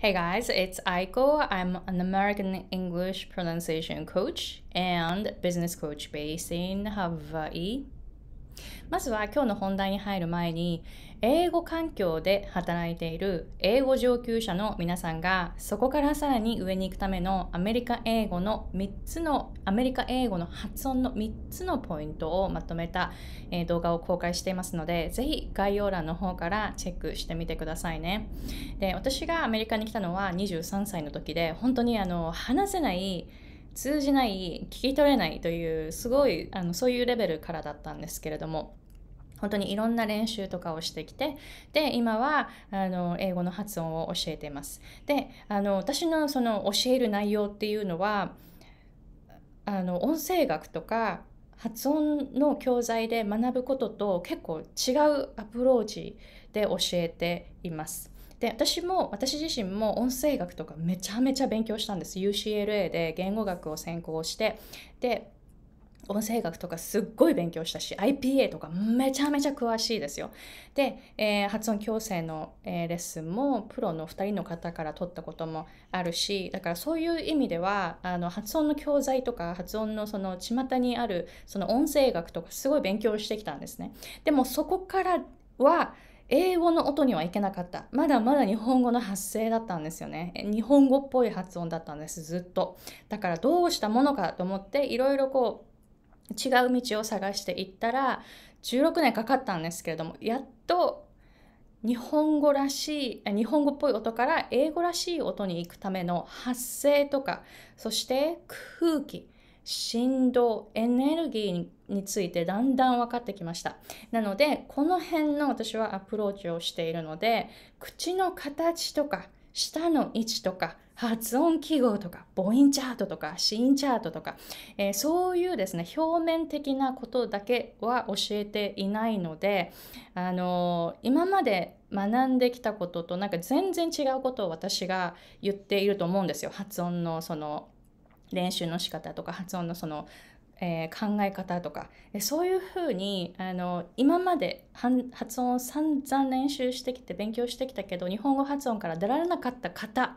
Hey guys, it's Aiko. I'm an American English pronunciation coach and business coach based in Hawaii. まずは今日の本題に入る前に英語環境で働いている英語上級者の皆さんがそこからさらに上に行くためのアメリカ英語の3つのアメリカ英語の発音の3つのポイントをまとめた、え動画を公開していますのでぜひ概要欄の方からチェックしてみてくださいねで私がアメリカに来たのは23歳の時で本当にあの話せない通じない聞き取れないというすごいあのそういうレベルからだったんですけれども本当にいろんな練習とかをしてきてで今はあの英語の発音を教えています。であの私のその教える内容っていうのはあの音声学とか発音の教材で学ぶことと結構違うアプローチで教えています。で私も私自身も音声学とかめちゃめちゃ勉強したんです UCLA で言語学を専攻してで音声学とかすっごい勉強したし IPA とかめちゃめちゃ詳しいですよ。で、えー、発音矯正の、えー、レッスンもプロの2人の方から取ったこともあるしだからそういう意味ではあの発音の教材とか発音のその巷にあるその音声学とかすごい勉強してきたんですね。でもそこからは英語の音にはいけなかったまだまだ日本語の発声だったんですよね日本語っぽい発音だったんですずっとだからどうしたものかと思っていろいろこう違う道を探していったら16年かかったんですけれどもやっと日本語らしい日本語っぽい音から英語らしい音に行くための発声とかそして空気振動エネルギーについてだんだん分かってきましたなのでこの辺の私はアプローチをしているので口の形とか舌の位置とか発音記号とか母音チャートとか子音チャートとか、えー、そういうですね表面的なことだけは教えていないので、あのー、今まで学んできたこととなんか全然違うことを私が言っていると思うんですよ発音のその練習の仕方とか発音のその、えー、考え方とかそういうふうにあの今まで発音を散々練習してきて勉強してきたけど日本語発音から出られなかった方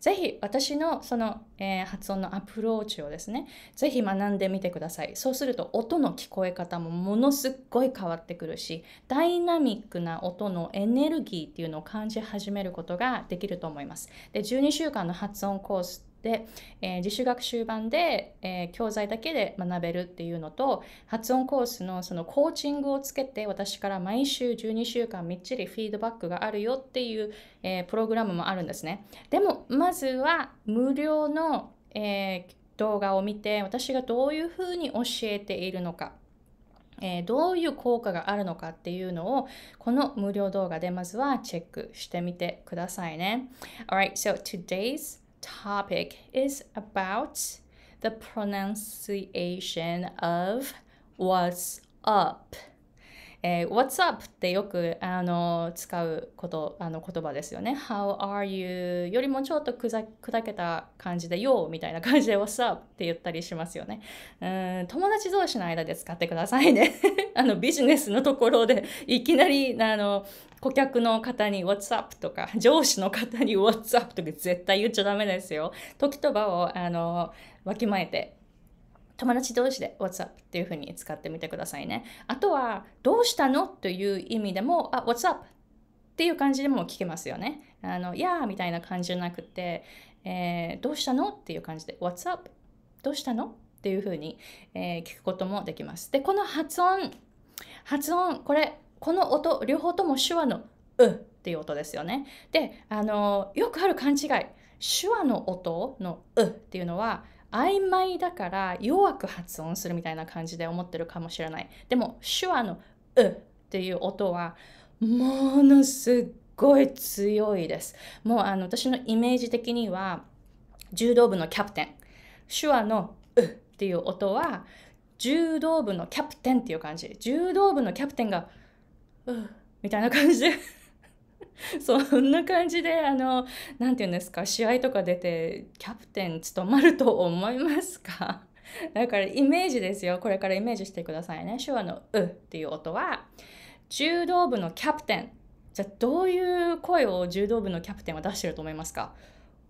ぜひ私のその、えー、発音のアプローチをですね、ぜひ学んでみてください。そうすると音の聞こえ方もものすごい変わってくるし、ダイナミックな音のエネルギーっていうのを感じ始めることができると思います。で、12週間の発音コースで、えー、自主学習版で、えー、教材だけで学べるっていうのと発音コースのそのコーチングをつけて私から毎週12週間みっちりフィードバックがあるよっていう、えー、プログラムもあるんですねでもまずは無料の、え動画を見て私がどういうふうに教えているのかえー、どういう効果があるのかっていうのをこの無料動画でまずはチェックしてみてくださいね。Alright, so today's topic is about the pronunciation of what's up. えー、What's up? ってよくあの使うことあの言葉ですよね。How are you? よりもちょっと砕けた感じで Yo! みたいな感じで What's up? って言ったりしますよね。うん友達同士の間で使ってくださいね。あのビジネスのところでいきなりあの顧客の方に What's up? とか上司の方に What's up? とか絶対言っちゃダメですよ。時と場をあのわきまえて友達同士で What's up っていうふうに使ってみてくださいね。あとは、どうしたのという意味でも、あ、What's up? っていう感じでも聞けますよね。あの、やーみたいな感じじゃなくて、えー、どうしたのっていう感じで What's up? どうしたのっていうふうに、えー、聞くこともできます。で、この発音、発音、これ、この音、両方とも手話のうっていう音ですよね。で、あの、よくある勘違い。手話の音のうっていうのは、曖昧だから弱く発音するみたいな感じで思ってるかもしれないでも手話の「う」っていう音はものすごい強いですもうあの私のイメージ的には柔道部のキャプテン手話の「う」っていう音は柔道部のキャプテンっていう感じ柔道部のキャプテンが「う」みたいな感じで そんな感じであの何て言うんですか試合とか出てキャプテン務まると思いますか だからイメージですよこれからイメージしてくださいね手話の「う」っていう音は柔道部のキャプテンじゃあどういう声を柔道部のキャプテンは出してると思いますか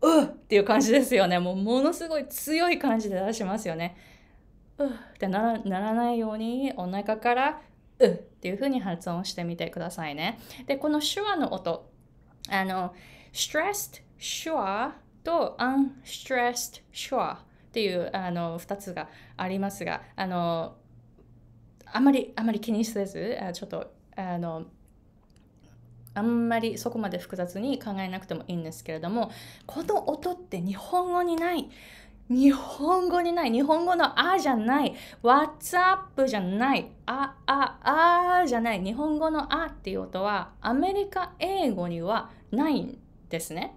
うっていう感じですよねもうものすごい強い感じで出しますよねうってならないようにお腹からうっていうふうに発音してみてくださいね。で、この手話の音、あの、stressed 手話と unstressed 手話っていうあの2つがありますが、あの、あまり、あまり気にせず、あちょっと、あの、あんまりそこまで複雑に考えなくてもいいんですけれどもこの音って日本語にない日本語にない日本語のあじゃない WhatsApp じゃないあああじゃない日本語のあっていう音はアメリカ英語にはないんですね。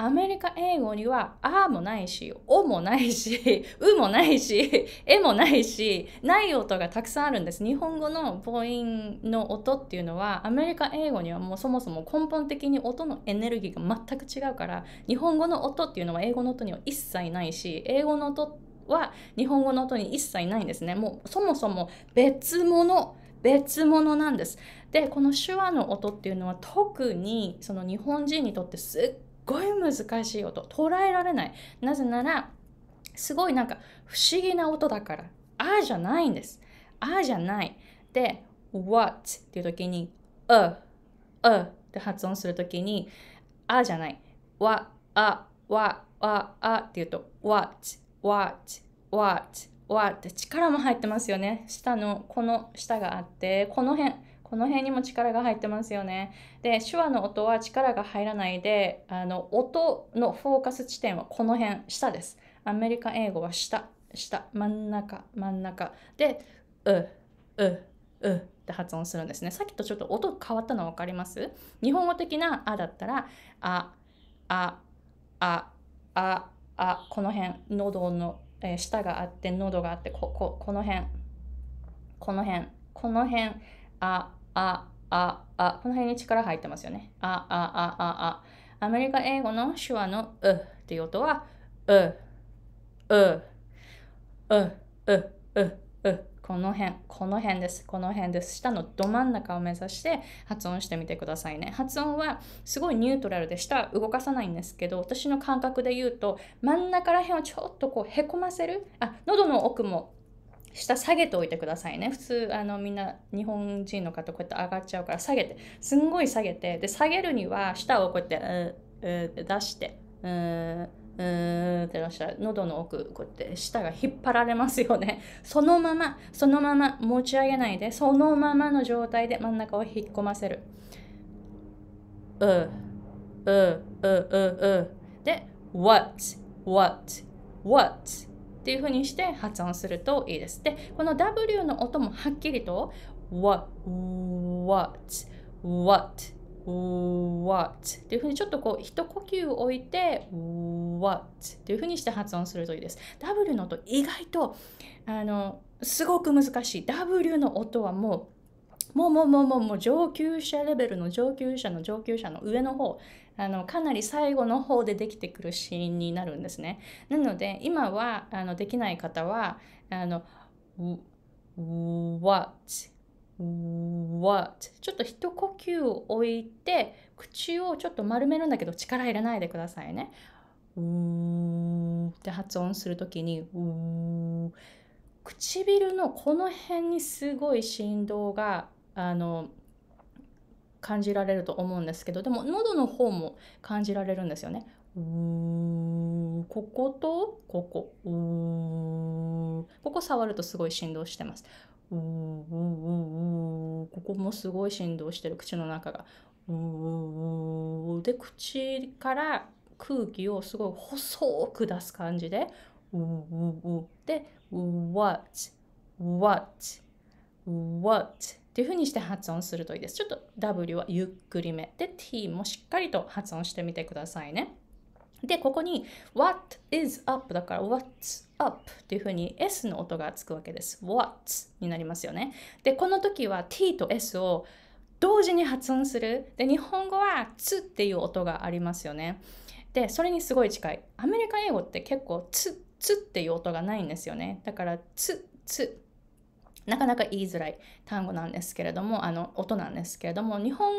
アメリカ英語には「あ」もないし「お」もないし「う」もないし「え」もないしない音がたくさんあるんです日本語の母音の音っていうのはアメリカ英語にはもうそもそも根本的に音のエネルギーが全く違うから日本語の音っていうのは英語の音には一切ないし英語の音は日本語の音に一切ないんですねもうそもそも別物別物なんですでこの手話の音っていうのは特にその日本人にとってすっごい難しい音捉えられないなぜならすごいなんか不思議な音だから「あ」じゃないんです「あ」じゃないで「what」っていう時に「う」「う」って発音する時に「あ」じゃない「わ」「あ」「わ」「わ」「あ」っていうと「what」「what」「what」「what」って力も入ってますよね下のこの下があってこの辺この辺にも力が入ってますよね。で、手話の音は力が入らないで、あの、音のフォーカス地点はこの辺、下です。アメリカ英語は下、下、真ん中、真ん中。で、う、う、うって発音するんですね。さっきとちょっと音変わったの分かります日本語的なあだったら、あ、あ、あ、あ、あ、この辺、喉の、えー、下があって、喉があって、こ、こ、この辺、この辺、この辺、あ、あ、あ、あ、この辺に力入ってますよね。あ、あ、あ、あ、あ。アメリカ英語の手話のうっていう音は、う、う、う、う、う、う、う。この辺、この辺です。この辺です。下のど真ん中を目指して発音してみてくださいね。発音はすごいニュートラルで下動かさないんですけど、私の感覚で言うと、真ん中ら辺をちょっとこうへこませる。あ、喉の奥も下下げておいてくださいね普通あのみんな日本人の方こうやって上がっちゃうから下げてすんごい下げてで下げるには舌をこうやってうう出してうーうーって出したら喉の奥こうやって舌が引っ張られますよねそのままそのまま持ち上げないでそのままの状態で真ん中を引っ込ませるううううううで what what what っていう風にして発音するといいです。で、この W の音もはっきりと what, what, what, what っていう風にちょっとこう一呼吸置いて what っていう風にして発音するといいです。W の音意外とあのすごく難しい。W の音はもうもうもうもうもうもう上級者レベルの上級者の上級者の上の方あのかなり最後の方でできてくるシーンになるんですね。なので今はあのできない方はあの what what ちょっと一呼吸を置いて口をちょっと丸めるんだけど力入れないでくださいね。うって発音する時にう唇のこの辺にすごい振動があの感じられると思うんですけどでも喉の方も感じられるんですよね。うこことここうここ触るとすごい振動してます。うここもすごい振動してる口の中が。うで口から空気をすごい細く出す感じで。ううで「what」「what」「what」っていうふうにして発音するといいです。ちょっと W はゆっくりめ。で、T もしっかりと発音してみてくださいね。で、ここに What is up だから What's up っていうふうに S の音がつくわけです。What's になりますよね。で、この時は T と S を同時に発音する。で、日本語はつっていう音がありますよね。で、それにすごい近い。アメリカ英語って結構つ、つっていう音がないんですよね。だからつ、つなかなか言いづらい単語なんですけれどもあの音なんですけれども日本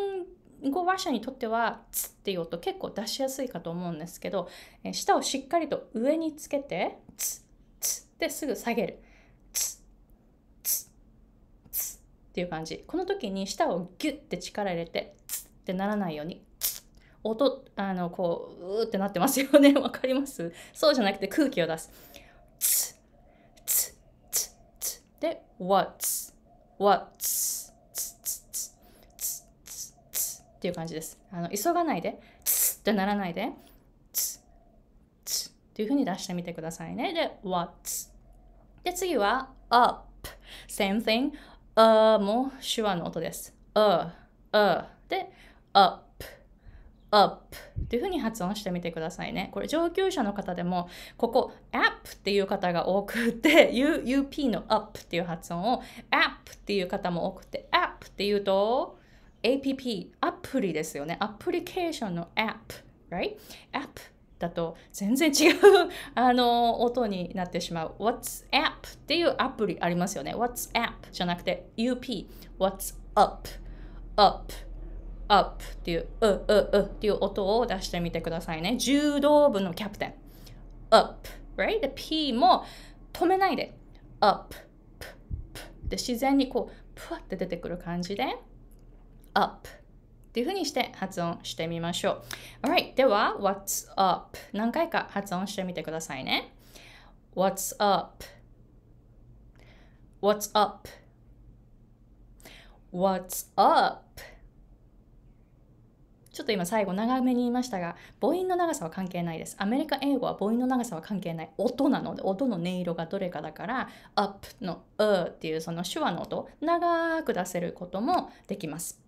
語話者にとっては「つ」っていう音結構出しやすいかと思うんですけど舌をしっかりと上につけて「つ」「つ」ってすぐ下げる「つ」「つ」「つ」っていう感じこの時に舌をギュッて力入れて「つ」ってならないように「音あのこううってなってますよね わかりますそうじゃなくて空気を出す「つ」で、what's, what's, っていう感じです。あの急がないで、つってならないで、つつっていうふうに出してみてくださいね。で、what's。で、次は up。same thing。uh も手話の音です。uh, uh で、up, up というふうに発音してみてくださいね。これ上級者の方でもここッ p っていう方が多くて UUP の up っていう発音を app っていう方も多くて app っていうと app アプリですよね。アプリケーションの app right? app だと全然違う あの音になってしまう。WhatsApp っていうアプリありますよね。WhatsApp じゃなくて UP。What's up? Up up っていう、う、う、うっていう音を出してみてくださいね。柔道部のキャプテン。up, right? で、p も止めないで。up, p, p で自然にこう、ぷわって出てくる感じで、up っていうふうにして発音してみましょう。alright, では、what's up 何回か発音してみてくださいね。what's up? What's up? What's up? ちょっと今最後長めに言いましたが、母音の長さは関係ないです。アメリカ英語は母音の長さは関係ない。音なので、音の音色がどれかだから、up の u っていうその手話の音、長く出せることもできます。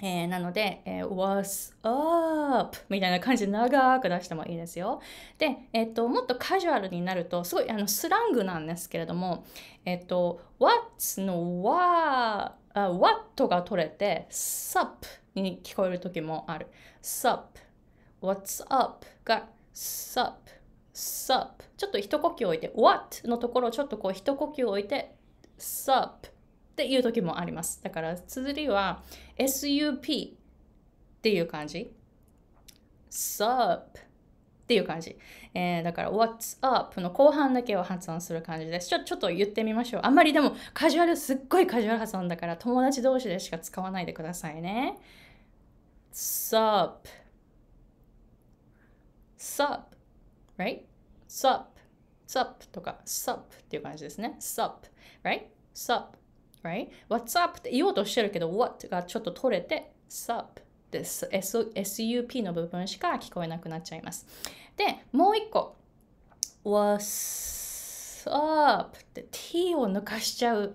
えー、なので、えー、w a t s up? みたいな感じで長く出してもいいですよ。で、えっ、ー、と、もっとカジュアルになると、すごいあのスラングなんですけれども、えっ、ー、と、what's の wa、u what が取れて、sup に聞こえる時もある。sup, what's up が sup, sup ちょっと一呼吸置いて what のところをちょっとこう一呼吸置いて sup っていう時もあります。だから綴りは sup っていう感じ。sup っていう感じ。えー、だから、What's up の後半だけを発音する感じです。ちょ、ちょっと言ってみましょう。あんまりでも、カジュアル、すっごいカジュアル発音だから、友達同士でしか使わないでくださいね。sup, sup, right? sup, sup とか sup っていう感じですね。sup, right? sup, right? what's up って言おうとしてるけど、what がちょっと取れて sup。です SUP の部分しか聞こえなくなっちゃいます。で、もう一個。What's up? って T を抜かしちゃう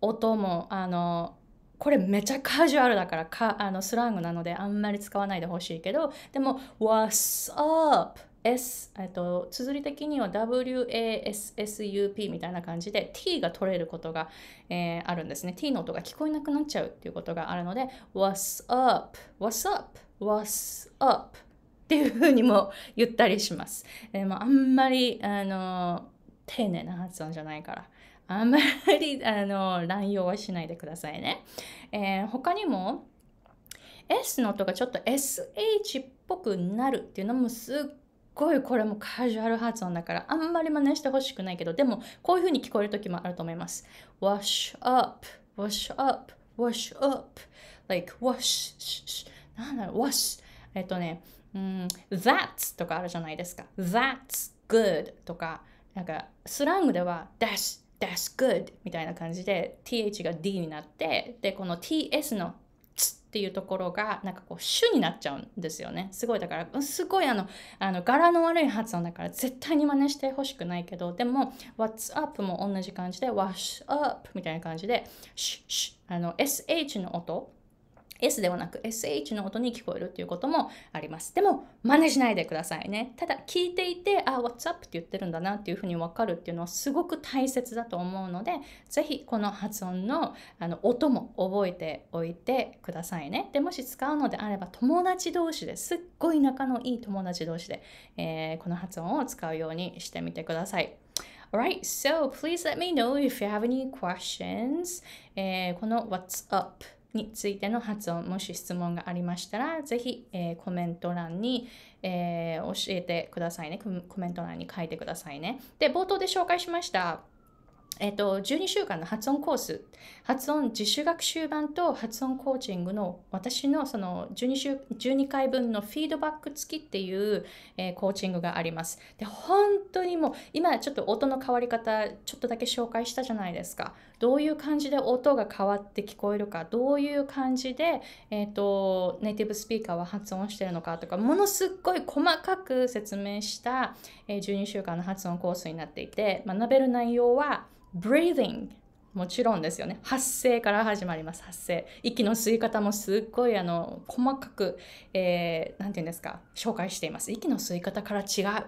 音も、あの、これめちゃカジュアルだからかあのスラングなのであんまり使わないでほしいけど、でも What's up? S、えっと、綴り的には WASSUP みたいな感じで T が取れることが、えー、あるんですね。T の音が聞こえなくなっちゃうっていうことがあるので What's up? What's up? What's up? っていうふうにも言ったりします。えもうあんまり、あの丁寧な発音じゃないから。あんまりあの乱用はしないでくださいね。えー、他にも S の音がちょっと SH っぽくなるっていうのもすっごいこれもカジュアル発音だからあんまり真似してほしくないけどでもこういう風に聞こえる時もあると思います wash up wash up wash up like wash なんだろう wash えっとねうん that's とかあるじゃないですか that's good とかなんかスラングでは that's that's good みたいな感じで th が d になってでこの ts のっていうところがなんかこう主になっちゃうんですよねすごいだからすごいあのあの柄の悪い発音だから絶対に真似してほしくないけどでも「What's up」も同じ感じで「Wash up」みたいな感じで「シュッシュ」あの SH の音 S ではなく SH の音に聞こえるということもあります。でも、真似しないでくださいね。ただ、聞いていて、あ、What's up? って言ってるんだなっていうふうにわかるっていうのはすごく大切だと思うので、ぜひこの発音のあの音も覚えておいてくださいね。で、もし使うのであれば、友達同士ですっごい仲のいい友達同士で、えー、この発音を使うようにしてみてください。Alright, so please let me know if you have any questions.、えー、この What's up? についての発音もし質問がありましたらぜひ、えー、コメント欄に、えー、教えてくださいねコメント欄に書いてくださいねで冒頭で紹介しましたえっ、と、12週間の発音コース、発音自主学習版と発音コーチングの私のその 12, 週12回分のフィードバック付きっていう、えー、コーチングがあります。で、本当にもう今ちょっと音の変わり方ちょっとだけ紹介したじゃないですか。どういう感じで音が変わって聞こえるかどういう感じで、えーと、ネイティブスピーカーは発音してるのかとかものすっごい細かく説明した、えー、12週間の発音コースになっていて学べる内容は breathing もちろんですよね発声から始まります発声息の吸い方もすっごいあの細かく何、えー、て言うんですか紹介しています息の吸い方から違う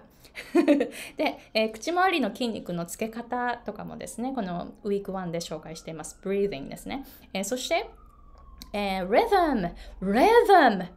で、えー、口周りの筋肉のつけ方とかもですね、このウィーク1で紹介しています。breathing ですね。えー、そして、えー、rhythm, rhythm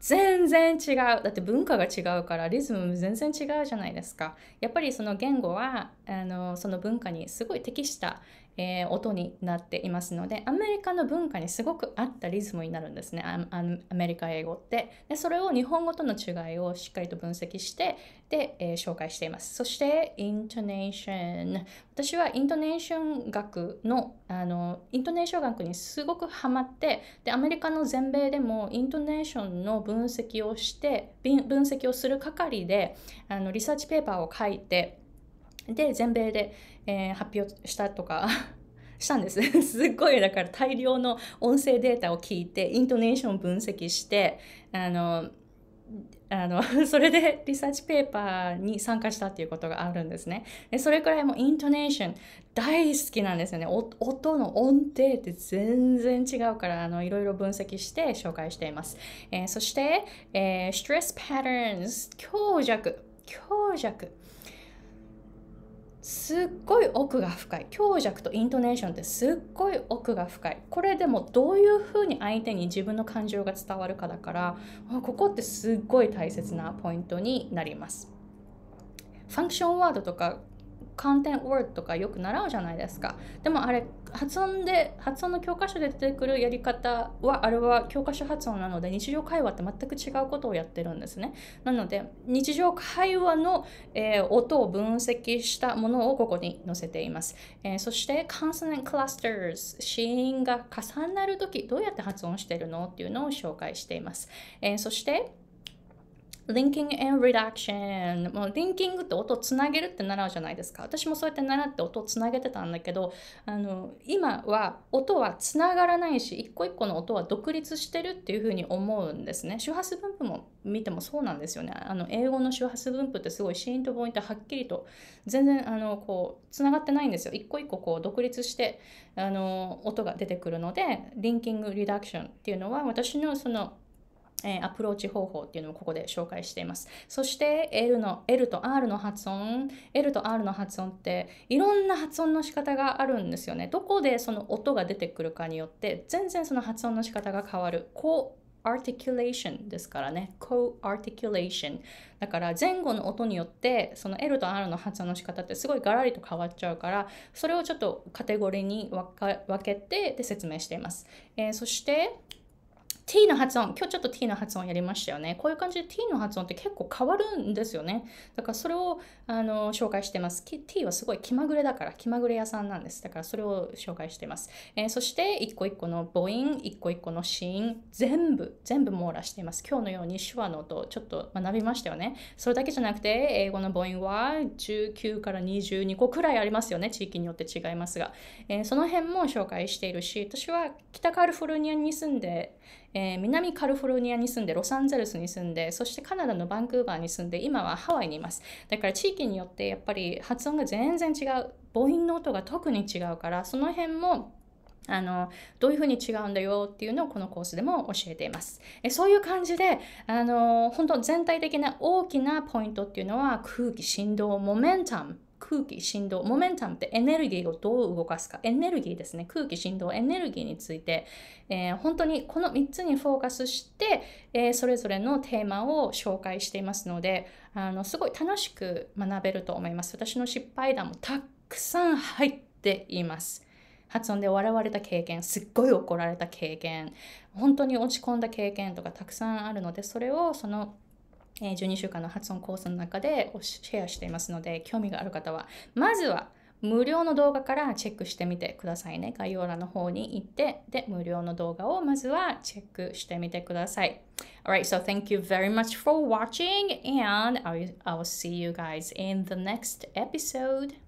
全然違う。だって文化が違うからリズム全然違うじゃないですか。やっぱりその言語はあのその文化にすごい適した、えー、音になっていますのでアメリカの文化にすごく合ったリズムになるんですねアメリカ英語ってでそれを日本語との違いをしっかりと分析してで、えー、紹介していますそしてイントネーション私はイントネーション学のあのイントネーション学にすごくハマってでアメリカの全米でもイントネーションの分析をして分析をする係であのリサーチペーパーを書いてで全米で、えー、発表したとか したんです すっごいだから大量の音声データを聞いてイントネーション分析してあのあの それでリサーチペーパーに参加したっていうことがあるんですね。でそれくらいもうイントネーション大好きなんですよね。音の音程って全然違うからあのいろいろ分析して紹介しています。えー、そして、えー、ストレスパターンズ強弱強弱すっごい奥が深い強弱とイントネーションってすっごい奥が深いこれでもどういうふうに相手に自分の感情が伝わるかだからここってすっごい大切なポイントになりますファンクションワードとか寒天 word とかよく習うじゃないですかでもあれ発音で発音の教科書で出てくるやり方はあれは教科書発音なので日常会話って全く違うことをやってるんですねなので日常会話の、えー、音を分析したものをここに載せています、えー、そして consonant c l クラスタ r s 子音が重なるときどうやって発音してるのっていうのを紹介しています、えー、そして linking and reduction もう linking って音をつなげるって習うじゃないですか私もそうやって習って音をつなげてたんだけどあの今は音はつながらないし一個一個の音は独立してるっていうふうに思うんですね周波数分布も見てもそうなんですよねあの英語の周波数分布ってすごいシーンとポイントはっきりと全然あのこうつながってないんですよ一個一個こう独立してあの音が出てくるのでリンキングリダクションっていうのは私のそのえアプローチ方法っていうのをここで紹介しています。そして L の L と R の発音、L と R の発音っていろんな発音の仕方があるんですよね。どこでその音が出てくるかによって全然その発音の仕方が変わる。こう articulation ですからね co-articulation だから前後の音によってその L と R の発音の仕方ってすごいガラリと変わっちゃうからそれをちょっとカテゴリーに分けてで説明しています、えー、そして t の発音、今日ちょっと t の発音やりましたよね。こういう感じで t の発音って結構変わるんですよね。だからそれをあの紹介してます。t はすごい気まぐれだから、気まぐれ屋さんなんです。だからそれを紹介してます。えー、そして一個一個の母音、一個一個のシーン、全部、全部網羅しています。今日のように手話の音、ちょっと学びましたよね。それだけじゃなくて、英語の母音は19から22個くらいありますよね。地域によって違いますが。えー、その辺も紹介しているし、私は北カリフォルニアに住んで、えー、南カリフォルニアに住んでロサンゼルスに住んでそしてカナダのバンクーバーに住んで今はハワイにいますだから地域によってやっぱり発音が全然違う母音の音が特に違うからその辺もあのどういうふうに違うんだよっていうのをこのコースでも教えていますえそういう感じであの本当全体的な大きなポイントっていうのは空気振動モメンタム空気振動モメンタムってエネルギーをどう動かすかエネルギーですね空気振動エネルギーについて、えー、本当にこの3つにフォーカスして、えー、それぞれのテーマを紹介していますのであのすごい楽しく学べると思います私の失敗談もたくさん入っています発音で笑われた経験すっごい怒られた経験本当に落ち込んだ経験とかたくさんあるのでそれをそのえ12週間の発音コースの中でシェアしていますので、興味がある方は、まずは無料の動画からチェックしてみてくださいね。概要欄の方に行って、で、無料の動画をまずはチェックしてみてください。Alright, so thank you very much for watching and i w I'll see you guys in the next episode.